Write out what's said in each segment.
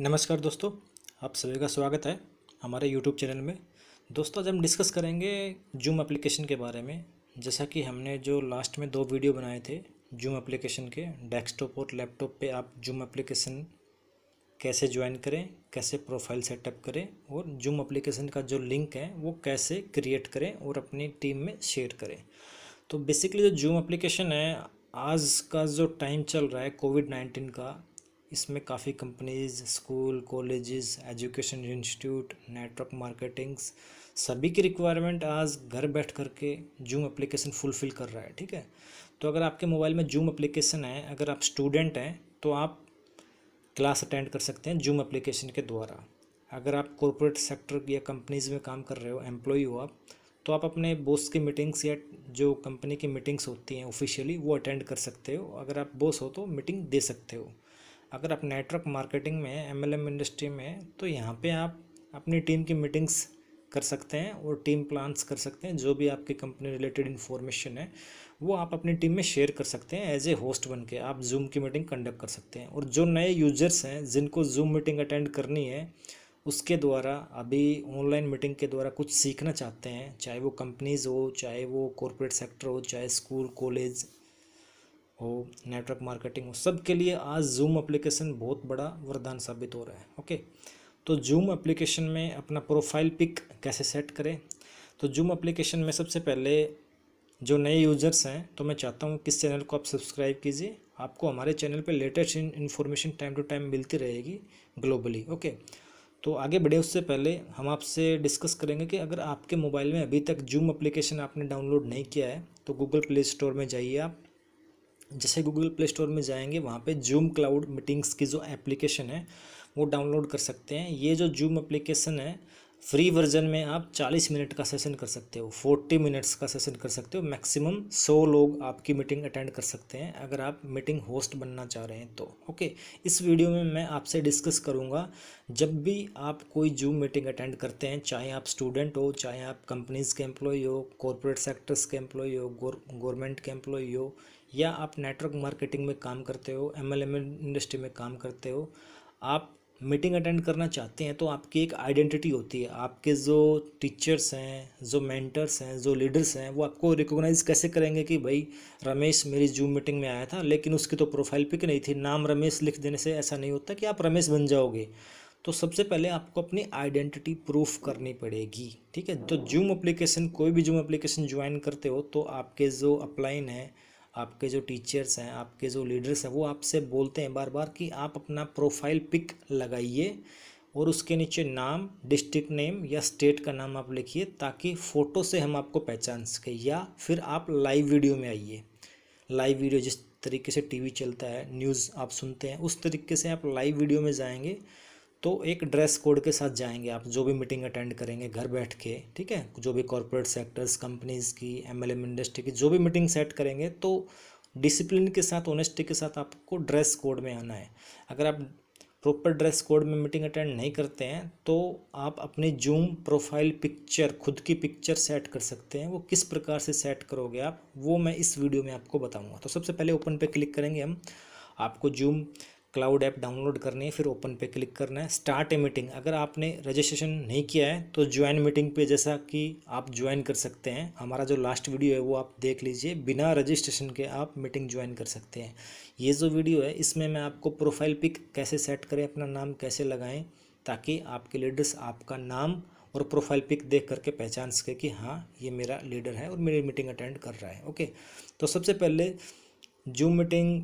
नमस्कार दोस्तों आप सभी का स्वागत है हमारे यूट्यूब चैनल में दोस्तों आज हम डिस्कस करेंगे जूम एप्लीकेशन के बारे में जैसा कि हमने जो लास्ट में दो वीडियो बनाए थे जूम एप्लीकेशन के डेस्कटॉप और लैपटॉप पे आप जूम एप्लीकेशन कैसे ज्वाइन करें कैसे प्रोफाइल सेटअप करें और जूम एप्लीकेशन का जो लिंक है वो कैसे क्रिएट करें और अपनी टीम में शेयर करें तो बेसिकली जो जूम एप्लीकेशन है आज का जो टाइम चल रहा है कोविड नाइन्टीन का इसमें काफ़ी companies school colleges education institute network marketings सभी की रिक्वायरमेंट आज घर बैठ कर के जूम एप्लीकेशन फुलफ़िल कर रहा है ठीक है तो अगर आपके मोबाइल में जूम एप्लीकेशन है अगर आप स्टूडेंट हैं तो आप क्लास अटेंड कर सकते हैं जूम एप्लीकेशन के द्वारा अगर आप कॉरपोरेट सेक्टर या कंपनीज़ में काम कर रहे हो एम्प्लॉय हो आप तो आप अपने बॉस की मीटिंग्स या जो कंपनी की मीटिंग्स होती हैं ऑफिशियली वो अटेंड कर सकते हो अगर आप बॉस हो तो मीटिंग दे सकते हो अगर आप नेटवर्क मार्केटिंग में एम इंडस्ट्री में तो यहाँ पे आप अपनी टीम की मीटिंग्स कर सकते हैं और टीम प्लान्स कर सकते हैं जो भी आपकी कंपनी रिलेटेड इन्फॉर्मेशन है वो आप अपनी टीम में शेयर कर सकते हैं एज ए होस्ट बन के आप जूम की मीटिंग कंडक्ट कर सकते हैं और जो नए यूजर्स हैं जिनको जूम मीटिंग अटेंड करनी है उसके द्वारा अभी ऑनलाइन मीटिंग के द्वारा कुछ सीखना चाहते हैं चाहे वो कंपनीज़ हो चाहे वो कॉरपोरेट सेक्टर हो चाहे स्कूल कॉलेज हो नेटवर्क मार्केटिंग हो सब के लिए आज जूम एप्लीकेशन बहुत बड़ा वरदान साबित हो रहा है ओके तो जूम एप्लीकेशन में अपना प्रोफाइल पिक कैसे सेट करें तो जूम एप्लीकेशन में सबसे पहले जो नए यूज़र्स हैं तो मैं चाहता हूँ किस चैनल को आप सब्सक्राइब कीजिए आपको हमारे चैनल पे latest information time to time मिलती रहेगी ग्लोबली ओके तो आगे बढ़े उससे पहले हम आपसे डिस्कस करेंगे कि अगर आपके मोबाइल में अभी तक जूम एप्लीकेशन आपने डाउनलोड नहीं किया है तो गूगल प्ले स्टोर में जाइए आप जैसे गूगल प्ले स्टोर में जाएंगे वहाँ पे जूम क्लाउड मीटिंग्स की जो एप्लीकेशन है वो डाउनलोड कर सकते हैं ये जो जूम एप्लीकेशन है फ्री वर्जन में आप 40 मिनट का सेशन कर सकते हो 40 मिनट्स का सेशन कर सकते हो मैक्सिमम 100 लोग आपकी मीटिंग अटेंड कर सकते हैं अगर आप मीटिंग होस्ट बनना चाह रहे हैं तो ओके इस वीडियो में मैं आपसे डिस्कस करूंगा जब भी आप कोई जूम मीटिंग अटेंड करते हैं चाहे आप स्टूडेंट हो चाहे आप कंपनीज़ के एम्प्लॉय हो कॉरपोरेट सेक्टर्स के एम्प्लॉय हो गवर्नमेंट के एम्प्लॉय हो या आप नेटवर्क मार्केटिंग में काम करते हो एम इंडस्ट्री में काम करते हो आप मीटिंग अटेंड करना चाहते हैं तो आपकी एक आइडेंटिटी होती है आपके जो टीचर्स हैं जो मेंटर्स हैं जो लीडर्स हैं वो आपको रिकॉग्नाइज कैसे करेंगे कि भाई रमेश मेरी जूम मीटिंग में आया था लेकिन उसकी तो प्रोफाइल पिक नहीं थी नाम रमेश लिख देने से ऐसा नहीं होता कि आप रमेश बन जाओगे तो सबसे पहले आपको अपनी आइडेंटिटी प्रूफ करनी पड़ेगी ठीक है तो जूम अप्लीकेशन कोई भी जूम अप्लीकेशन ज्वाइन करते हो तो आपके जो अप्लाइन है आपके जो टीचर्स हैं आपके जो लीडर्स हैं वो आपसे बोलते हैं बार बार कि आप अपना प्रोफाइल पिक लगाइए और उसके नीचे नाम डिस्ट्रिक्ट नेम या स्टेट का नाम आप लिखिए ताकि फ़ोटो से हम आपको पहचान सकें या फिर आप लाइव वीडियो में आइए लाइव वीडियो जिस तरीके से टीवी चलता है न्यूज़ आप सुनते हैं उस तरीके से आप लाइव वीडियो में जाएंगे तो एक ड्रेस कोड के साथ जाएंगे आप जो भी मीटिंग अटेंड करेंगे घर बैठ के ठीक है जो भी कॉरपोरेट सेक्टर्स कंपनीज़ की एम एल इंडस्ट्री की जो भी मीटिंग सेट करेंगे तो डिसिप्लिन के साथ ऑनेस्टी के साथ आपको ड्रेस कोड में आना है अगर आप प्रॉपर ड्रेस कोड में मीटिंग अटेंड नहीं करते हैं तो आप अपने जूम प्रोफाइल पिक्चर खुद की पिक्चर सेट कर सकते हैं वो किस प्रकार से सेट करोगे आप वो मैं इस वीडियो में आपको बताऊंगा तो सबसे पहले ओपन पे क्लिक करेंगे हम आपको जूम क्लाउड ऐप डाउनलोड करनी है फिर ओपन पे क्लिक करना है स्टार्ट ए मीटिंग अगर आपने रजिस्ट्रेशन नहीं किया है तो ज्वाइन मीटिंग पे जैसा कि आप ज्वाइन कर सकते हैं हमारा जो लास्ट वीडियो है वो आप देख लीजिए बिना रजिस्ट्रेशन के आप मीटिंग ज्वाइन कर सकते हैं ये जो वीडियो है इसमें मैं आपको प्रोफाइल पिक कैसे सेट करें अपना नाम कैसे लगाएँ ताकि आपके लीडर्स आपका नाम और प्रोफाइल पिक देख करके पहचान सके कि हाँ ये मेरा लीडर है और मेरी मीटिंग अटेंड कर रहा है ओके तो सबसे पहले जूम मीटिंग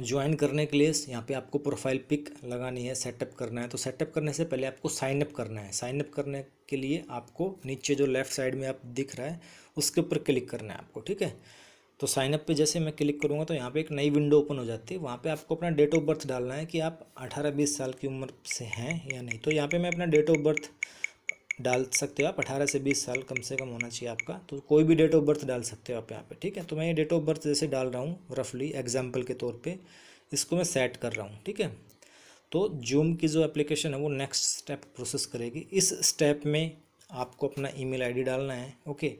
ज्वाइन करने के लिए यहाँ पे आपको प्रोफाइल पिक लगानी है सेटअप करना है तो सेटअप करने से पहले आपको साइनअप करना है साइनअप करने के लिए आपको नीचे जो लेफ़्ट साइड में आप दिख रहा है उसके ऊपर क्लिक करना है आपको ठीक है तो साइनअप पे जैसे मैं क्लिक करूँगा तो यहाँ पे एक नई विंडो ओपन हो जाती है वहाँ पर आपको अपना डेट ऑफ बर्थ डालना है कि आप अठारह बीस साल की उम्र से हैं या नहीं तो यहाँ पर मैं अपना डेट ऑफ बर्थ डाल सकते हो आप अठारह से बीस साल कम से कम होना चाहिए आपका तो कोई भी डेट ऑफ बर्थ डाल सकते हो आप यहाँ पे ठीक है तो मैं ये डेट ऑफ बर्थ जैसे डाल रहा हूँ रफली एग्जाम्पल के तौर पे इसको मैं सेट कर रहा हूँ ठीक है तो जूम की जो एप्लीकेशन है वो नेक्स्ट स्टेप प्रोसेस करेगी इस स्टेप में आपको अपना ई मेल डालना है ओके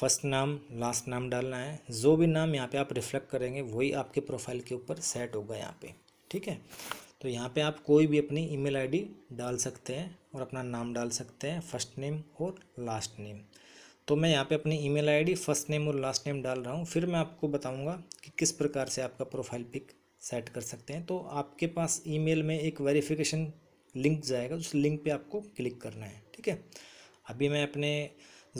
फर्स्ट नाम लास्ट नाम डालना है जो भी नाम यहाँ पर आप रिफ्लेक्ट करेंगे वही आपके प्रोफाइल के ऊपर सेट होगा यहाँ पर ठीक है तो यहाँ पे आप कोई भी अपनी ईमेल आईडी डाल सकते हैं और अपना नाम डाल सकते हैं फर्स्ट नेम और लास्ट नेम तो मैं यहाँ पे अपनी ईमेल आईडी फर्स्ट नेम और लास्ट नेम डाल रहा हूँ फिर मैं आपको बताऊँगा कि किस प्रकार से आपका प्रोफाइल पिक सेट कर सकते हैं तो आपके पास ई में एक वेरीफिकेशन लिंक जाएगा उस लिंक पर आपको क्लिक करना है ठीक है अभी मैं अपने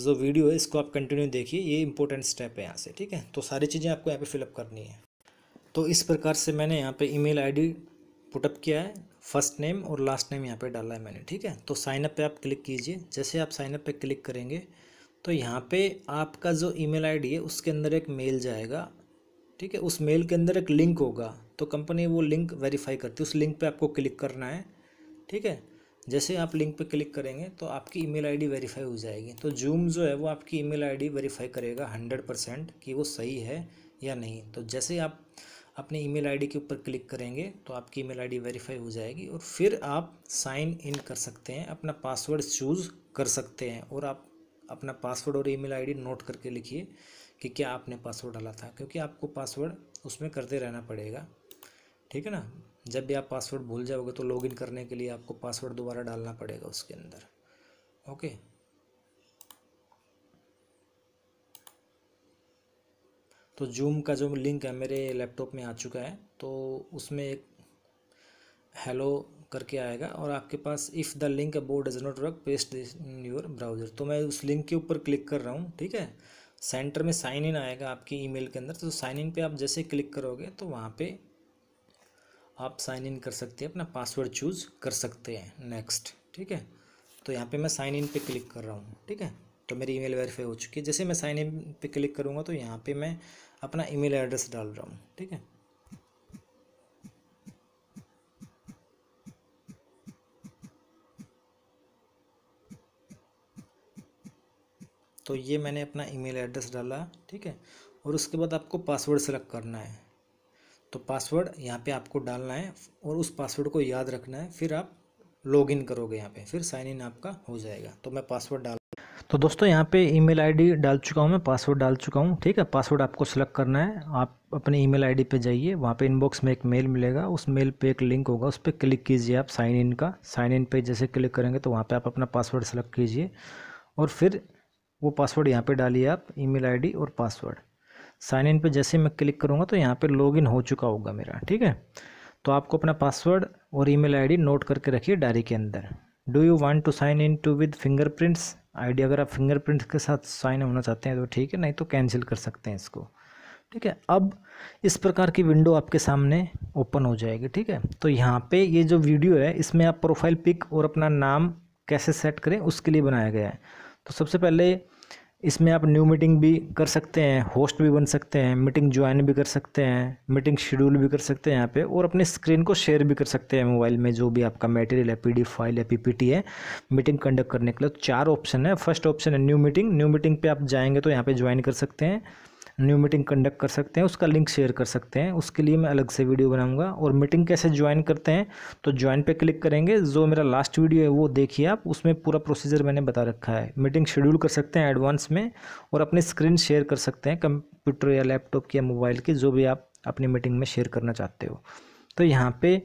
जो वीडियो है इसको आप कंटिन्यू देखिए ये इंपॉर्टेंट स्टेप है यहाँ से ठीक है तो सारी चीज़ें आपको यहाँ पे फिलअप करनी है तो इस प्रकार से मैंने यहाँ पे ईमेल आईडी पुटअप किया है फर्स्ट नेम और लास्ट नेम यहाँ पे डाला है मैंने ठीक है तो साइनअप पे आप क्लिक कीजिए जैसे आप साइनअप पे क्लिक करेंगे तो यहाँ पे आपका जो ईमेल आईडी है उसके अंदर एक मेल जाएगा ठीक है उस मेल के अंदर एक लिंक होगा तो कंपनी वो लिंक वेरीफाई करती है उस लिंक पर आपको क्लिक करना है ठीक है जैसे आप लिंक पे क्लिक करेंगे तो आपकी ईमेल आईडी वेरीफाई हो जाएगी तो जूम जो है वो आपकी ईमेल आईडी वेरीफाई करेगा हंड्रेड परसेंट कि वो सही है या नहीं तो जैसे आप अपने ईमेल आईडी के ऊपर क्लिक करेंगे तो आपकी ईमेल आईडी वेरीफाई हो जाएगी और फिर आप साइन इन कर सकते हैं अपना पासवर्ड चूज़ कर सकते हैं और आप अपना पासवर्ड और ईमेल आईडी नोट करके लिखिए कि क्या आपने पासवर्ड डाला था क्योंकि आपको पासवर्ड उसमें करते रहना पड़ेगा ठीक है ना जब भी आप पासवर्ड भूल जाओगे तो लॉगिन करने के लिए आपको पासवर्ड दोबारा डालना पड़ेगा उसके अंदर ओके तो जूम का जो लिंक है मेरे लैपटॉप में आ चुका है तो उसमें एक हेलो करके आएगा और आपके पास इफ़ द लिंक अबोर्ड does not work paste in your browser तो मैं उस लिंक के ऊपर क्लिक कर रहा हूँ ठीक है सेंटर में साइन इन आएगा आपकी ईमेल के अंदर तो साइन इन पे आप जैसे क्लिक करोगे तो वहाँ पे आप साइन इन कर सकते हैं अपना पासवर्ड चूज़ कर सकते हैं नेक्स्ट ठीक है तो यहाँ पे मैं साइन इन पे क्लिक कर रहा हूँ ठीक है तो मेरी ईमेल वेरीफाई हो चुकी है जैसे मैं साइन इन पे क्लिक करूँगा तो यहाँ पे मैं अपना ईमेल एड्रेस डाल रहा हूँ ठीक है तो ये मैंने अपना ईमेल एड्रेस डाला ठीक है और उसके बाद आपको पासवर्ड सेलेक्ट करना है तो पासवर्ड यहाँ पे आपको डालना है और उस पासवर्ड को याद रखना है फिर आप लॉगिन करोगे यहाँ पे फिर साइन इन आपका हो जाएगा तो मैं पासवर्ड डाल तो दोस्तों यहाँ पे ईमेल आईडी डाल चुका हूँ मैं पासवर्ड डाल चुका हूँ ठीक है पासवर्ड आपको सेलेक्ट करना है आप अपने ईमेल आईडी पे जाइए वहाँ पे इनबॉक्स में एक मेल मिलेगा उस मेल पे एक लिंक होगा उस पर क्लिक कीजिए आप साइन इन का साइन इन पे जैसे क्लिक करेंगे तो वहाँ पर आप अपना पासवर्ड सेलेक्ट कीजिए और फिर वो पासवर्ड यहाँ पर डालिए आप ई मेल और पासवर्ड साइन इन पे जैसे मैं क्लिक करूँगा तो यहाँ पर लॉग हो चुका होगा मेरा ठीक है तो आपको अपना पासवर्ड और ईमेल आईडी नोट करके रखिए डायरी के अंदर do you want to sign in to with fingerprints ID अगर आप फिंगरप्रिंट्स के साथ साइन होना चाहते हैं तो ठीक है नहीं तो कैंसिल कर सकते हैं इसको ठीक है अब इस प्रकार की विंडो आपके सामने ओपन हो जाएगी ठीक है तो यहाँ पे ये जो वीडियो है इसमें आप प्रोफाइल पिक और अपना नाम कैसे सेट करें उसके लिए बनाया गया है तो सबसे पहले इसमें आप न्यू मीटिंग भी कर सकते हैं होस्ट भी बन सकते हैं मीटिंग ज्वाइन भी कर सकते हैं मीटिंग शेड्यूल भी कर सकते हैं यहाँ पे और अपने स्क्रीन को शेयर भी कर सकते हैं मोबाइल में जो भी आपका मटेरियल है पीडी फाइल है पीपीटी है मीटिंग कंडक्ट करने के लिए तो चार ऑप्शन है फर्स्ट ऑप्शन है न्यू मीटिंग न्यू मीटिंग पर आप जाएंगे तो यहाँ पर ज्वाइन कर सकते हैं न्यू मीटिंग कंडक्ट कर सकते हैं उसका लिंक शेयर कर सकते हैं उसके लिए मैं अलग से वीडियो बनाऊंगा और मीटिंग कैसे ज्वाइन करते हैं तो ज्वाइन पे क्लिक करेंगे जो मेरा लास्ट वीडियो है वो देखिए आप उसमें पूरा प्रोसीजर मैंने बता रखा है मीटिंग शेड्यूल कर सकते हैं एडवांस में और अपनी स्क्रीन शेयर कर सकते हैं कंप्यूटर या लैपटॉप की या मोबाइल की जो भी आप अपनी मीटिंग में शेयर करना चाहते हो तो यहाँ पर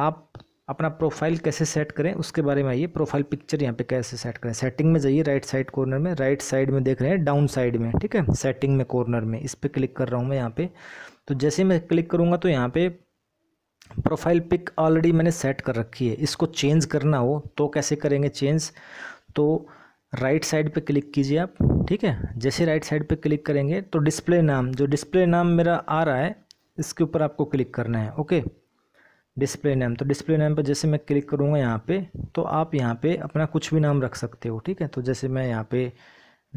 आप अपना प्रोफाइल कैसे सेट करें उसके बारे में आइए प्रोफाइल पिक्चर यहाँ पे कैसे सेट करें सेटिंग में जाइए राइट साइड कॉर्नर में राइट साइड में देख रहे हैं डाउन साइड में ठीक है सेटिंग में कॉर्नर में इस पर क्लिक कर रहा हूँ मैं यहाँ पे तो जैसे मैं क्लिक करूँगा तो यहाँ पे प्रोफाइल पिक ऑलरेडी मैंने सेट कर रखी है इसको चेंज करना हो तो कैसे करेंगे चेंज तो राइट साइड पर क्लिक कीजिए आप ठीक है जैसे राइट साइड पर क्लिक करेंगे तो डिस्प्ले नाम जो डिस्प्ले नाम मेरा आ रहा है इसके ऊपर आपको क्लिक करना है ओके डिस्प्ले नेम तो डिस्प्ले नेम पर जैसे मैं क्लिक करूँगा यहाँ पे तो आप यहाँ पे अपना कुछ भी नाम रख सकते हो ठीक है तो जैसे मैं यहाँ पे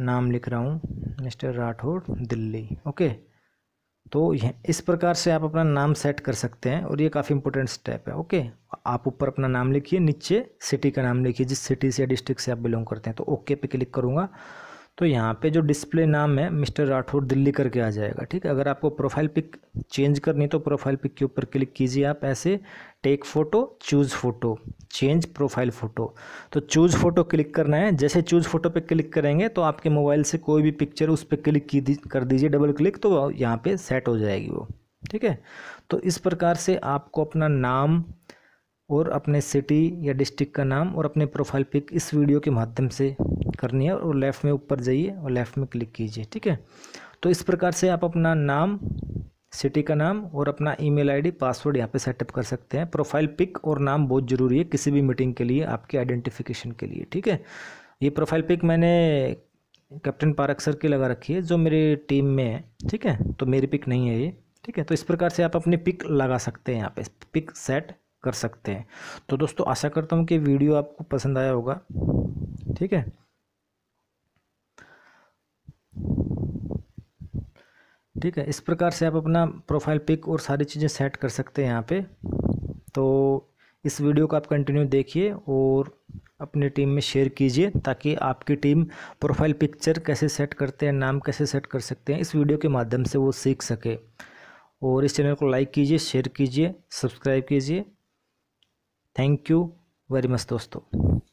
नाम लिख रहा हूँ मिस्टर राठौड़ दिल्ली ओके तो यह इस प्रकार से आप अपना नाम सेट कर सकते हैं और ये काफ़ी इंपॉर्टेंट स्टेप है ओके आप ऊपर अपना नाम लिखिए नीचे सिटी का नाम लिखिए जिस सिटी से या डिस्ट्रिक्ट से आप बिलोंग करते हैं तो ओके पे क्लिक करूँगा तो यहाँ पे जो डिस्प्ले नाम है मिस्टर राठौर दिल्ली करके आ जाएगा ठीक है अगर आपको प्रोफाइल पिक चेंज करनी तो प्रोफाइल पिक के ऊपर क्लिक कीजिए आप ऐसे take photo choose photo change profile photo तो चूज़ फ़ोटो क्लिक करना है जैसे चूज़ फ़ोटो पे क्लिक करेंगे तो आपके मोबाइल से कोई भी पिक्चर उस पर क्लिक की दी, कर दीजिए डबल क्लिक तो यहाँ पर सेट हो जाएगी वो ठीक है तो इस प्रकार से आपको अपना नाम और अपने सिटी या डिस्ट्रिक्ट का नाम और अपने प्रोफाइल पिक इस वीडियो के माध्यम से करनी है और लेफ़्ट में ऊपर जाइए और लेफ़्ट में क्लिक कीजिए ठीक है तो इस प्रकार से आप अपना नाम सिटी का नाम और अपना ईमेल आईडी पासवर्ड यहाँ पे सेटअप कर सकते हैं प्रोफाइल पिक और नाम बहुत ज़रूरी है किसी भी मीटिंग के लिए आपके आइडेंटिफिकेशन के लिए ठीक है ये प्रोफाइल पिक मैंने कैप्टन पारक सर की लगा रखी है जो मेरी टीम में है ठीक है तो मेरी पिक नहीं है ये ठीक है तो इस प्रकार से आप अपनी पिक लगा सकते हैं यहाँ पर पिक सेट कर सकते हैं तो दोस्तों आशा करता हूँ कि वीडियो आपको पसंद आया होगा ठीक है ठीक है इस प्रकार से आप अपना प्रोफाइल पिक और सारी चीज़ें सेट कर सकते हैं यहाँ पे तो इस वीडियो को आप कंटिन्यू देखिए और अपनी टीम में शेयर कीजिए ताकि आपकी टीम प्रोफाइल पिक्चर कैसे सेट करते हैं नाम कैसे सेट कर सकते हैं इस वीडियो के माध्यम से वो सीख सके और इस चैनल को लाइक कीजिए शेयर कीजिए सब्सक्राइब कीजिए थैंक यू वेरी मच दोस्तों